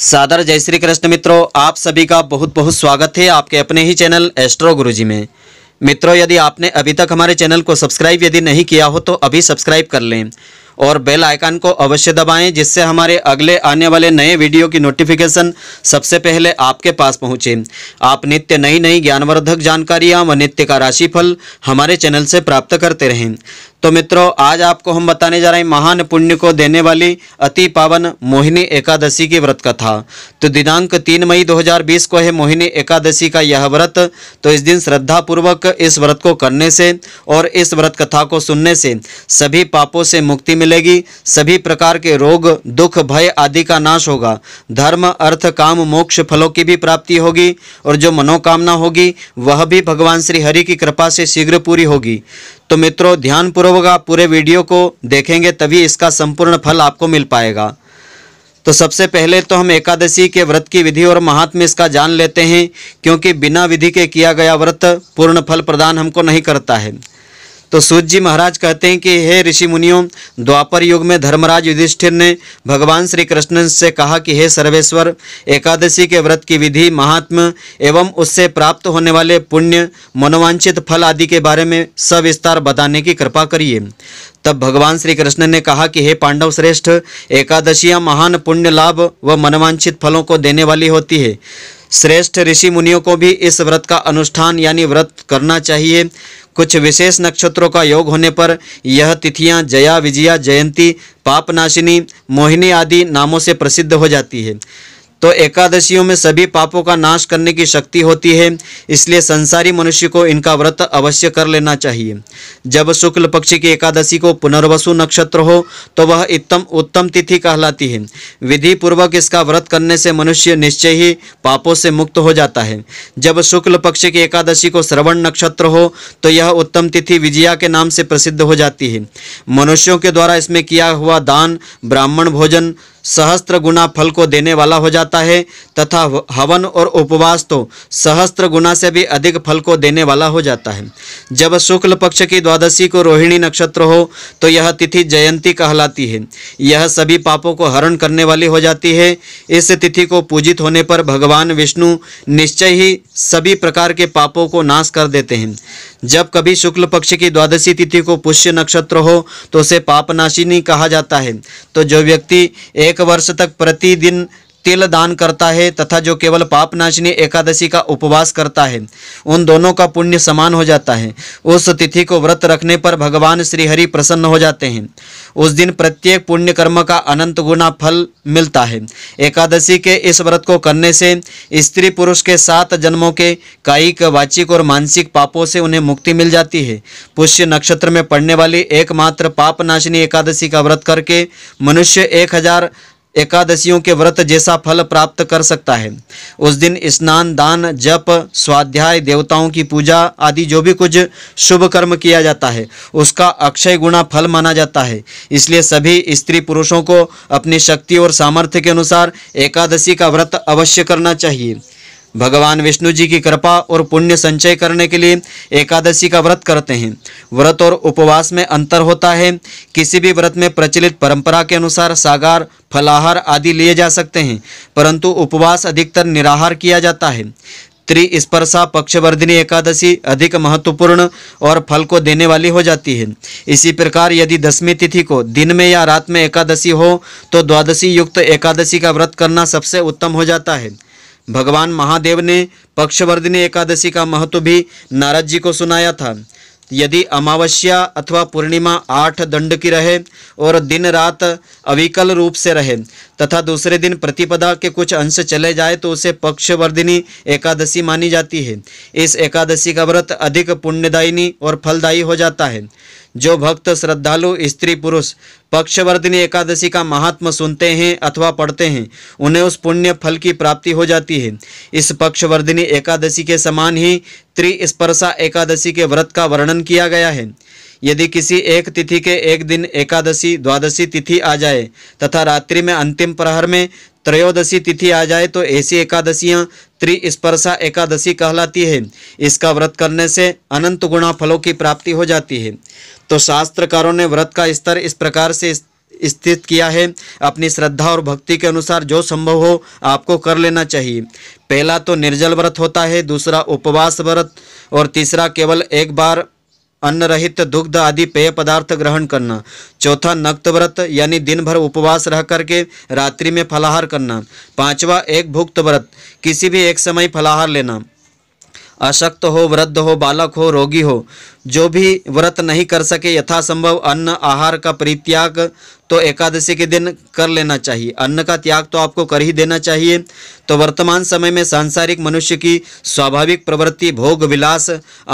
सादर जय श्री कृष्ण मित्रों आप सभी का बहुत बहुत स्वागत है आपके अपने ही चैनल एस्ट्रो गुरुजी में मित्रों यदि आपने अभी तक हमारे चैनल को सब्सक्राइब यदि नहीं किया हो तो अभी सब्सक्राइब कर लें और बेल आइकन को अवश्य दबाएं जिससे हमारे अगले आने वाले नए वीडियो की नोटिफिकेशन सबसे पहले आपके पास पहुंचे आप नित्य नई नई ज्ञानवर्धक जानकारियां व नित्य का राशिफल हमारे चैनल से प्राप्त करते रहें तो मित्रों आज आपको हम बताने जा रहे हैं महान पुण्य को देने वाली अति पावन मोहिनी एकादशी की व्रत कथा तो दिनांक तीन मई 2020 को है मोहिनी एकादशी का यह व्रत तो इस दिन श्रद्धापूर्वक इस व्रत को करने से और इस व्रत कथा को सुनने से सभी पापों से मुक्ति मिल मिलेगी सभी प्रकार के रोग दुख भय आदि का नाश होगा धर्म अर्थ काम मोक्ष फलों की भी प्राप्ति होगी और जो मनोकामना होगी वह भी भगवान श्री हरि की कृपा से शीघ्र पूरी होगी तो मित्रों ध्यानपूर्वक आप पूरे वीडियो को देखेंगे तभी इसका संपूर्ण फल आपको मिल पाएगा तो सबसे पहले तो हम एकादशी के व्रत की विधि और महात्म्य इसका जान लेते हैं क्योंकि बिना विधि के किया गया व्रत पूर्ण फल प्रदान हमको नहीं करता है तो सूत जी महाराज कहते हैं कि हे ऋषि मुनियों द्वापर युग में धर्मराज युधिष्ठिर ने भगवान श्री कृष्ण से कहा कि हे सर्वेश्वर एकादशी के व्रत की विधि महात्म एवं उससे प्राप्त होने वाले पुण्य मनोवांछित फल आदि के बारे में सविस्तार बताने की कृपा करिए तब भगवान श्री कृष्ण ने कहा कि हे पांडव श्रेष्ठ एकादशियाँ महान पुण्य लाभ व मनोवांचित फलों को देने वाली होती है श्रेष्ठ ऋषि मुनियों को भी इस व्रत का अनुष्ठान यानी व्रत करना चाहिए कुछ विशेष नक्षत्रों का योग होने पर यह तिथियां जया विजया जयंती पापनाशिनी मोहिनी आदि नामों से प्रसिद्ध हो जाती है तो एकादशियों में सभी पापों का नाश करने की शक्ति होती है इसलिए संसारी मनुष्य को इनका व्रत अवश्य कर लेना चाहिए जब शुक्ल पक्ष की एकादशी को पुनर्वसु नक्षत्र हो तो वह इतम उत्तम तिथि कहलाती है विधि पूर्वक इसका व्रत करने से मनुष्य निश्चय ही पापों से मुक्त हो जाता है जब शुक्ल पक्ष की एकादशी को श्रवण नक्षत्र हो तो यह उत्तम तिथि विजया के नाम से प्रसिद्ध हो जाती है मनुष्यों के द्वारा इसमें किया हुआ दान ब्राह्मण भोजन सहस्त्र गुना फल को देने वाला हो जाता है तथा हवन और उपवास तो सहस्त्र गुना से भी अधिक फल को देने वाला हो जाता है जब शुक्ल पक्ष की द्वादशी को रोहिणी नक्षत्र हो तो यह तिथि जयंती कहलाती है यह सभी पापों को हरण करने वाली हो जाती है इस तिथि को पूजित होने पर भगवान विष्णु निश्चय ही सभी प्रकार के पापों को नाश कर देते हैं जब कभी शुक्ल पक्ष की द्वादशी तिथि को पुष्य नक्षत्र हो तो उसे पापनाशिनी कहा जाता है तो जो व्यक्ति एक एक वर्ष तक प्रतिदिन तिल दान करता है तथा जो केवल पापनाशिनी एकादशी का उपवास करता है उन दोनों का पुण्य समान हो जाता है उस तिथि को व्रत रखने पर भगवान श्रीहरि प्रसन्न हो जाते हैं उस दिन प्रत्येक पुण्य कर्म का अनंत गुना फल मिलता है एकादशी के इस व्रत को करने से स्त्री पुरुष के सात जन्मों के कायिक वाचिक और मानसिक पापों से उन्हें मुक्ति मिल जाती है पुष्य नक्षत्र में पड़ने वाली एकमात्र पापनाशिनी एकादशी का व्रत करके मनुष्य एक हजार एकादशियों के व्रत जैसा फल प्राप्त कर सकता है उस दिन स्नान दान जप स्वाध्याय देवताओं की पूजा आदि जो भी कुछ शुभ कर्म किया जाता है उसका अक्षय गुणा फल माना जाता है इसलिए सभी स्त्री पुरुषों को अपनी शक्ति और सामर्थ्य के अनुसार एकादशी का व्रत अवश्य करना चाहिए भगवान विष्णु जी की कृपा और पुण्य संचय करने के लिए एकादशी का व्रत करते हैं व्रत और उपवास में अंतर होता है किसी भी व्रत में प्रचलित परंपरा के अनुसार सागार फलाहार आदि लिए जा सकते हैं परंतु उपवास अधिकतर निराहार किया जाता है त्रिस्पर्शा पक्षवर्धिनी एकादशी अधिक महत्वपूर्ण और फल को देने वाली हो जाती है इसी प्रकार यदि दसवीं तिथि को दिन में या रात में एकादशी हो तो द्वादशी युक्त एकादशी का व्रत करना सबसे उत्तम हो जाता है भगवान महादेव ने पक्षवर्धिनी एकादशी का महत्व भी नारद जी को सुनाया था यदि अमावस्या अथवा पूर्णिमा आठ दंड की रहे और दिन रात अविकल रूप से रहे तथा दूसरे दिन प्रतिपदा के कुछ अंश चले जाए तो उसे पक्षवर्धिनी एकादशी मानी जाती है इस एकादशी का व्रत अधिक पुण्यदायिनी और फलदायी हो जाता है जो भक्त श्रद्धालु स्त्री पुरुष पक्षवर्धिनी एकादशी का महात्म सुनते हैं अथवा पढ़ते हैं उन्हें उस पुण्य फल की प्राप्ति हो जाती है इस पक्षवर्धिनी एकादशी के समान ही त्रिस्पर्शा एकादशी के व्रत का वर्णन किया गया है यदि किसी एक तिथि के एक दिन एकादशी द्वादशी तिथि आ जाए तथा रात्रि में अंतिम प्रहर में त्रयोदशी तिथि आ जाए तो ऐसी एकादशियाँ त्रिस्पर्शा एकादशी कहलाती है इसका व्रत करने से अनंत गुणा फलों की प्राप्ति हो जाती है तो शास्त्रकारों ने व्रत का स्तर इस प्रकार से स्थित किया है अपनी श्रद्धा और भक्ति के अनुसार जो संभव हो आपको कर लेना चाहिए पहला तो निर्जल व्रत होता है दूसरा उपवास व्रत और तीसरा केवल एक बार अन्न रहित दुग्ध आदि पेय पदार्थ ग्रहण करना चौथा नक्त व्रत यानी दिन भर उपवास रह करके रात्रि में फलाहार करना पांचवा एक भुक्त व्रत किसी भी एक समय फलाहार लेना अशक्त हो वृद्ध हो बालक हो रोगी हो जो भी व्रत नहीं कर सके यथासंभव अन्न आहार का परित्याग तो एकादशी के दिन कर लेना चाहिए अन्न का त्याग तो आपको कर ही देना चाहिए तो वर्तमान समय में सांसारिक मनुष्य की स्वाभाविक प्रवृत्ति भोग विलास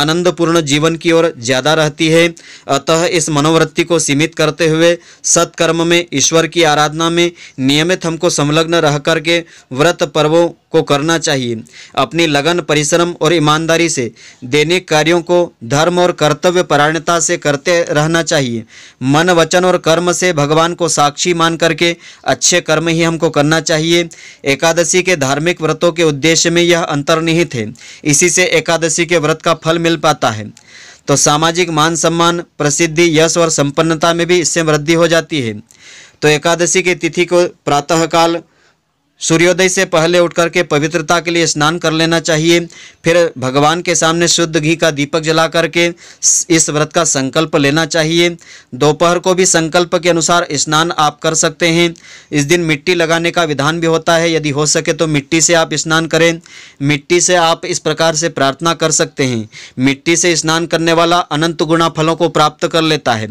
आनंदपूर्ण जीवन की ओर ज़्यादा रहती है अतः इस मनोवृत्ति को सीमित करते हुए सत्कर्म में ईश्वर की आराधना में नियमित हमको संलग्न रह करके व्रत पर्वों को करना चाहिए अपनी लगन परिश्रम और ईमानदारी से दैनिक कार्यों को धर्म और और कर्तव्य परायणता से करते रहना चाहिए मन वचन और कर्म से भगवान को साक्षी मान करके अच्छे कर्म ही हमको करना चाहिए एकादशी के धार्मिक व्रतों के उद्देश्य में यह अंतर्निहित है इसी से एकादशी के व्रत का फल मिल पाता है तो सामाजिक मान सम्मान प्रसिद्धि यश और संपन्नता में भी इससे वृद्धि हो जाती है तो एकादशी की तिथि को प्रातःकाल सूर्योदय से पहले उठकर के पवित्रता के लिए स्नान कर लेना चाहिए फिर भगवान के सामने शुद्ध घी का दीपक जला करके इस व्रत का संकल्प लेना चाहिए दोपहर को भी संकल्प के अनुसार स्नान आप कर सकते हैं इस दिन मिट्टी लगाने का विधान भी होता है यदि हो सके तो मिट्टी से आप स्नान करें मिट्टी से आप इस प्रकार से प्रार्थना कर सकते हैं मिट्टी से स्नान करने वाला अनंत गुणा फलों को प्राप्त कर लेता है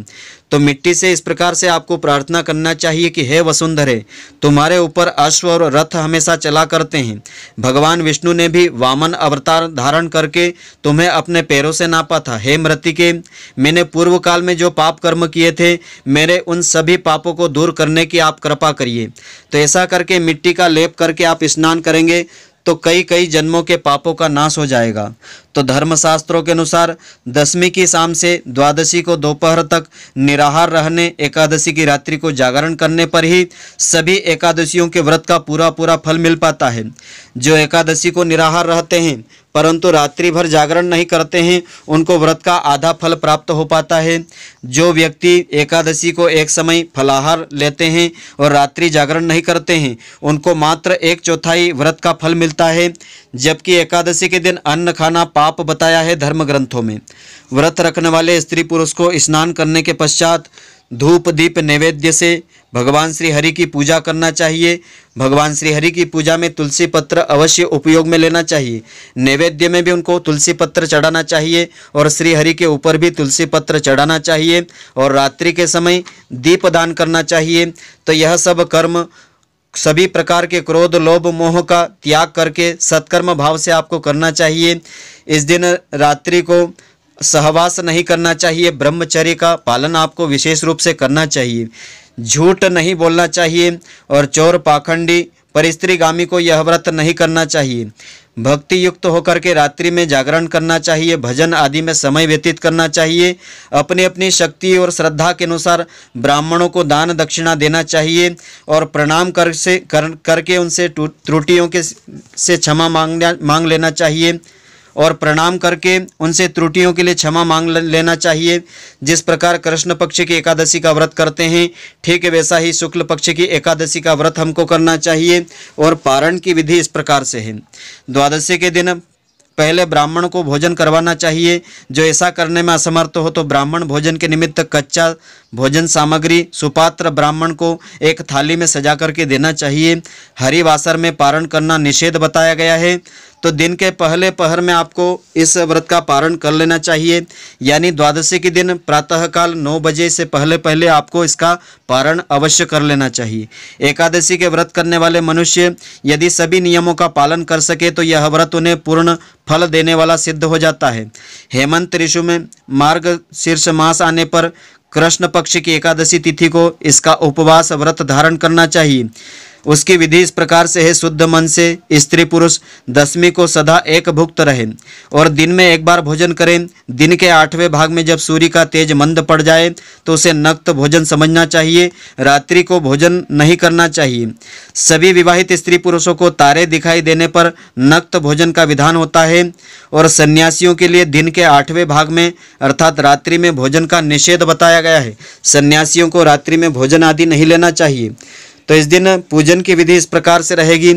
तो मिट्टी से इस प्रकार से आपको प्रार्थना करना चाहिए कि हे वसुंधरे तुम्हारे ऊपर अश्व और रथ हमेशा चला करते हैं भगवान विष्णु ने भी वामन अवतार धारण करके तुम्हें अपने पैरों से नापा था हे मृतिके मैंने पूर्व काल में जो पाप कर्म किए थे मेरे उन सभी पापों को दूर करने की आप कृपा करिए तो ऐसा करके मिट्टी का लेप करके आप स्नान करेंगे तो कई कई जन्मों के पापों का नाश हो जाएगा तो धर्मशास्त्रों के अनुसार दसवीं की शाम से द्वादशी को दोपहर तक निराहार रहने एकादशी की रात्रि को जागरण करने पर ही सभी एकादशियों के व्रत का पूरा पूरा फल मिल पाता है जो एकादशी को निराहार रहते हैं परंतु रात्रि भर जागरण नहीं करते हैं उनको व्रत का आधा फल प्राप्त हो पाता है जो व्यक्ति एकादशी को एक समय फलाहार लेते हैं और रात्रि जागरण नहीं करते हैं उनको मात्र एक चौथाई व्रत का फल मिलता है जबकि एकादशी के दिन अन्न खाना पाप बताया है धर्म ग्रंथों में व्रत रखने वाले स्त्री पुरुष को स्नान करने के पश्चात धूप दीप नैवेद्य से भगवान श्री हरि की पूजा करना चाहिए भगवान श्री हरि की पूजा में तुलसी पत्र अवश्य उपयोग में लेना चाहिए नैवेद्य में भी उनको तुलसी पत्र चढ़ाना चाहिए और श्री हरि के ऊपर भी तुलसी पत्र चढ़ाना चाहिए और रात्रि के समय दीप दान करना चाहिए तो यह सब कर्म सभी प्रकार के क्रोध लोभ मोह का त्याग करके सत्कर्म भाव से आपको करना चाहिए इस दिन रात्रि को सहवास नहीं करना चाहिए ब्रह्मचर्य का पालन आपको विशेष रूप से करना चाहिए झूठ नहीं बोलना चाहिए और चोर पाखंडी पर स्त्रीगामी को यह व्रत नहीं करना चाहिए भक्ति युक्त होकर के रात्रि में जागरण करना चाहिए भजन आदि में समय व्यतीत करना चाहिए अपनी अपनी शक्ति और श्रद्धा के अनुसार ब्राह्मणों को दान दक्षिणा देना चाहिए और प्रणाम कर से कर करके उनसे त्रुटियों के से क्षमा मांगना मांग लेना चाहिए और प्रणाम करके उनसे त्रुटियों के लिए क्षमा मांग लेना चाहिए जिस प्रकार कृष्ण पक्ष की एकादशी का व्रत करते हैं ठीक है वैसा ही शुक्ल पक्ष की एकादशी का व्रत हमको करना चाहिए और पारण की विधि इस प्रकार से है द्वादशी के दिन पहले ब्राह्मण को भोजन करवाना चाहिए जो ऐसा करने में असमर्थ हो तो ब्राह्मण भोजन के निमित्त कच्चा भोजन सामग्री सुपात्र ब्राह्मण को एक थाली में सजा करके देना चाहिए हरिवासर में पारण करना निषेध बताया गया है तो दिन के पहले पहर में आपको इस व्रत का पारण कर लेना चाहिए यानी द्वादशी के दिन प्रातःकाल नौ बजे से पहले पहले आपको इसका पारण अवश्य कर लेना चाहिए एकादशी के व्रत करने वाले मनुष्य यदि सभी नियमों का पालन कर सके तो यह व्रत उन्हें पूर्ण फल देने वाला सिद्ध हो जाता है हेमंत ऋषु में मार्ग शीर्ष मास आने पर कृष्ण पक्ष की एकादशी तिथि को इसका उपवास व्रत धारण करना चाहिए उसकी विधि इस प्रकार से है शुद्ध मन से स्त्री पुरुष दसवीं को सदा एक भुक्त रहे और दिन में एक बार भोजन करें दिन के आठवें भाग में जब सूर्य का तेज मंद पड़ जाए तो उसे नक्त भोजन समझना चाहिए रात्रि को भोजन नहीं करना चाहिए सभी विवाहित स्त्री पुरुषों को तारे दिखाई देने पर नक्त भोजन का विधान होता है और सन्यासियों के लिए दिन के आठवें भाग में अर्थात रात्रि में भोजन का निषेध बताया गया है सन्यासियों को रात्रि में भोजन आदि नहीं लेना चाहिए तो इस दिन पूजन की विधि इस प्रकार से रहेगी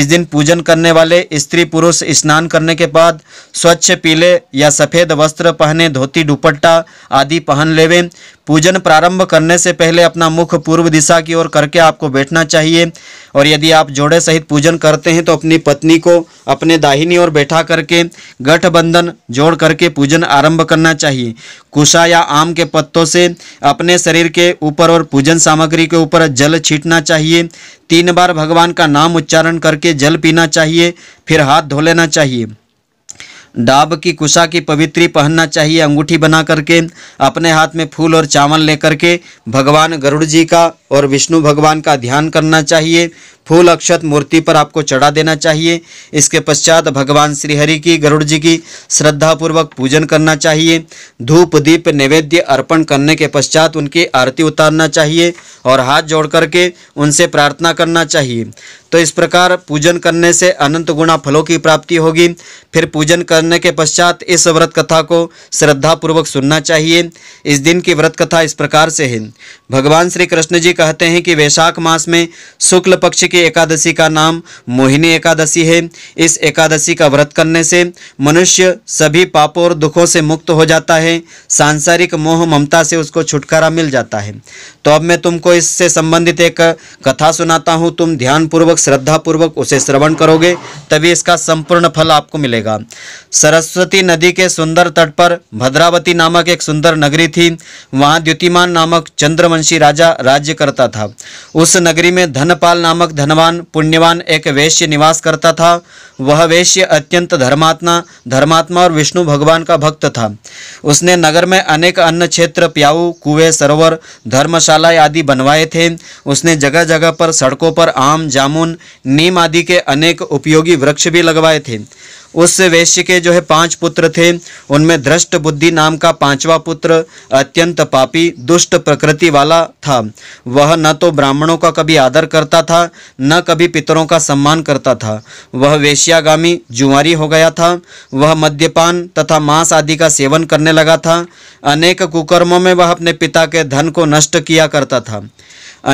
इस दिन पूजन करने वाले स्त्री पुरुष स्नान करने के बाद स्वच्छ पीले या सफ़ेद वस्त्र पहने धोती दुपट्टा आदि पहन लेवे पूजन प्रारंभ करने से पहले अपना मुख पूर्व दिशा की ओर करके आपको बैठना चाहिए और यदि आप जोड़े सहित पूजन करते हैं तो अपनी पत्नी को अपने दाहिनी ओर बैठा करके गठबंधन जोड़ करके पूजन आरंभ करना चाहिए कुशा या आम के पत्तों से अपने शरीर के ऊपर और पूजन सामग्री के ऊपर जल छीटना चाहिए तीन बार भगवान का नाम उच्चारण करके जल पीना चाहिए फिर हाथ धो लेना चाहिए डाब की कुशा की पवित्री पहनना चाहिए अंगूठी बना करके अपने हाथ में फूल और चावल लेकर के भगवान गरुड़ जी का और विष्णु भगवान का ध्यान करना चाहिए फूल अक्षत मूर्ति पर आपको चढ़ा देना चाहिए इसके पश्चात भगवान श्रीहरि की गरुड़ जी की श्रद्धापूर्वक पूजन करना चाहिए धूप दीप नैवेद्य अर्पण करने के पश्चात उनकी आरती उतारना चाहिए और हाथ जोड़ करके उनसे प्रार्थना करना चाहिए तो इस प्रकार पूजन करने से अनंत गुणा फलों की प्राप्ति होगी फिर पूजन करने के पश्चात इस व्रत कथा को श्रद्धापूर्वक सुनना चाहिए इस दिन की व्रत कथा इस प्रकार से है भगवान श्री कृष्ण जी कहते हैं कि वैशाख मास में शुक्ल पक्ष की एकादशी का नाम मोहिनी एकादशी है इस एकादशी का व्रत करने से मनुष्य सभी पापों और दुखों से मुक्त हो जाता है सांसारिक मोह ममता से उसको छुटकारा मिल जाता है तो अब मैं तुमको इससे संबंधित एक कथा सुनाता हूँ तुम ध्यानपूर्वक पूर्वक श्रद्धापूर्वक उसे श्रवण करोगे तभी इसका संपूर्ण फल आपको मिलेगा सरस्वती नदी के सुंदर तट पर भद्रावती नामक एक सुंदर नगरी थी वहाँ द्युतिमान नामक चंद्रवंशी राजा राज्य करता था उस नगरी में धनपाल नामक धनवान पुण्यवान एक वैश्य निवास करता था वह वैश्य अत्यंत धर्मात्मा धर्मात्मा और विष्णु भगवान का भक्त था उसने नगर में अनेक अन्य क्षेत्र प्याऊ कुएं सरोवर धर्मशाला आदि बनवाए थे उसने जगह जगह पर सड़कों पर आम जामुन सागौन नीम आदि के अनेक उपयोगी वृक्ष भी लगवाए थे उस वैश्य के जो है पांच पुत्र थे उनमें धृष्ट बुद्धि नाम का पांचवा पुत्र अत्यंत पापी दुष्ट प्रकृति वाला था वह न तो ब्राह्मणों का कभी आदर करता था न कभी पितरों का सम्मान करता था वह वेश्यागामी जुआरी हो गया था वह मद्यपान तथा मांस आदि का सेवन करने लगा था अनेक कुकर्मों में वह अपने पिता के धन को नष्ट किया करता था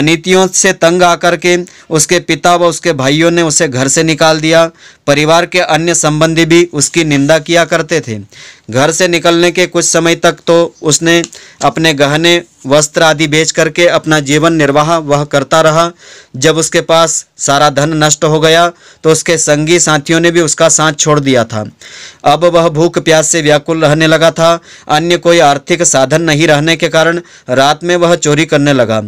नीतियों से तंग आकर के उसके पिता व उसके भाइयों ने उसे घर से निकाल दिया परिवार के अन्य संबंधी भी उसकी निंदा किया करते थे घर से निकलने के कुछ समय तक तो उसने अपने गहने वस्त्र आदि बेच करके अपना जीवन निर्वाह वह करता रहा जब उसके पास सारा धन नष्ट हो गया तो उसके संगी साथियों ने भी उसका साथ छोड़ दिया था अब वह भूख प्यास से व्याकुल रहने लगा था अन्य कोई आर्थिक साधन नहीं रहने के कारण रात में वह चोरी करने लगा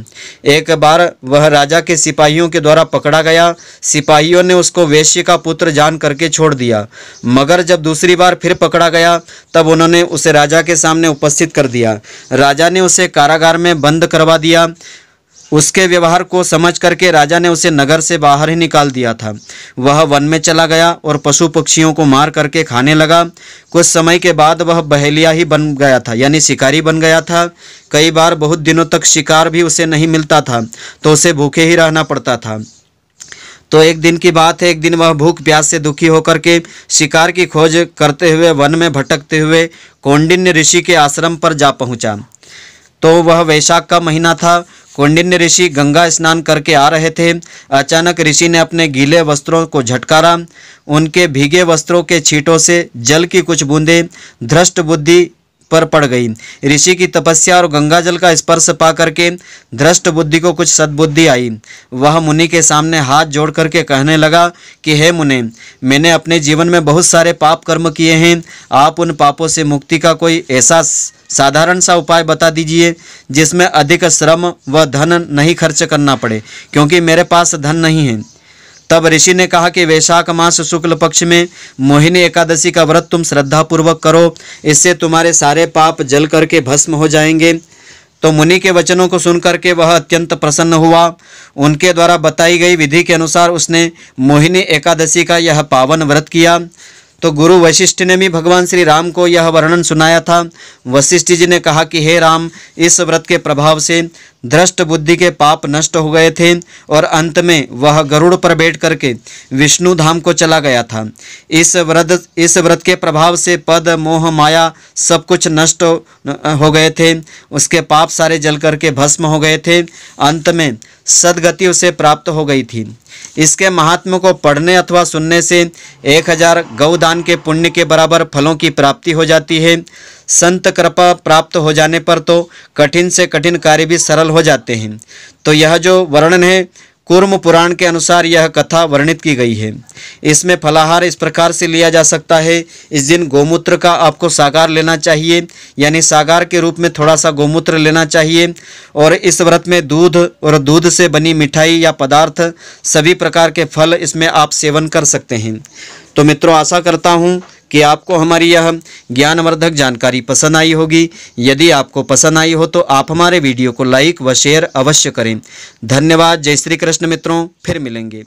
एक बार वह राजा के सिपाहियों के द्वारा पकड़ा गया सिपाहियों ने उसको वेश्य का पुत्र जान करके छोड़ दिया मगर जब दूसरी बार फिर पकड़ा गया तब उन्होंने उसे राजा के सामने उपस्थित कर दिया राजा ने उसे कारागार में बंद करवा दिया उसके व्यवहार को समझ करके राजा ने उसे नगर से बाहर ही निकाल दिया था वह वन में चला गया और पशु पक्षियों को मार करके खाने लगा कुछ समय के बाद वह बहेलिया ही बन गया था यानी शिकारी बन गया था कई बार बहुत दिनों तक शिकार भी उसे नहीं मिलता था तो उसे भूखे ही रहना पड़ता था तो एक दिन की बात है एक दिन वह भूख प्यास से दुखी होकर के शिकार की खोज करते हुए वन में भटकते हुए कौंडिन्य ऋषि के आश्रम पर जा पहुंचा तो वह वैशाख का महीना था कौंडिन्य ऋषि गंगा स्नान करके आ रहे थे अचानक ऋषि ने अपने गीले वस्त्रों को झटकारा उनके भीगे वस्त्रों के छींटों से जल की कुछ बूंदें धृष्ट बुद्धि पर पड़ गई ऋषि की तपस्या और गंगा जल का स्पर्श पा करके धृष्ट बुद्धि को कुछ सद्बुद्धि आई वह मुनि के सामने हाथ जोड़ करके कहने लगा कि हे मुने मैंने अपने जीवन में बहुत सारे पाप कर्म किए हैं आप उन पापों से मुक्ति का कोई ऐसा साधारण सा उपाय बता दीजिए जिसमें अधिक श्रम व धन नहीं खर्च करना पड़े क्योंकि मेरे पास धन नहीं है तब ऋषि ने कहा कि वैशाख मास शुक्ल पक्ष में मोहिनी एकादशी का व्रत तुम श्रद्धापूर्वक करो इससे तुम्हारे सारे पाप जल करके भस्म हो जाएंगे तो मुनि के वचनों को सुनकर के वह अत्यंत प्रसन्न हुआ उनके द्वारा बताई गई विधि के अनुसार उसने मोहिनी एकादशी का यह पावन व्रत किया तो गुरु वशिष्ठ ने भी भगवान श्री राम को यह वर्णन सुनाया था वशिष्ठ जी ने कहा कि हे राम इस व्रत के प्रभाव से ध्रष्ट बुद्धि के पाप नष्ट हो गए थे और अंत में वह गरुड़ पर बैठ करके विष्णु धाम को चला गया था इस व्रत इस व्रत के प्रभाव से पद मोह माया सब कुछ नष्ट हो गए थे उसके पाप सारे जल करके भस्म हो गए थे अंत में सदगति उसे प्राप्त हो गई थी इसके महात्म को पढ़ने अथवा सुनने से एक हजार गौदान के पुण्य के बराबर फलों की प्राप्ति हो जाती है संत कृपा प्राप्त हो जाने पर तो कठिन से कठिन कार्य भी सरल हो जाते हैं तो यह जो वर्णन है कुर्म पुराण के अनुसार यह कथा वर्णित की गई है इसमें फलाहार इस प्रकार से लिया जा सकता है इस दिन गोमूत्र का आपको सागार लेना चाहिए यानी सागार के रूप में थोड़ा सा गोमूत्र लेना चाहिए और इस व्रत में दूध और दूध से बनी मिठाई या पदार्थ सभी प्रकार के फल इसमें आप सेवन कर सकते हैं तो मित्रों आशा करता हूँ कि आपको हमारी यह ज्ञानवर्धक जानकारी पसंद आई होगी यदि आपको पसंद आई हो तो आप हमारे वीडियो को लाइक व शेयर अवश्य करें धन्यवाद जय श्री कृष्ण मित्रों फिर मिलेंगे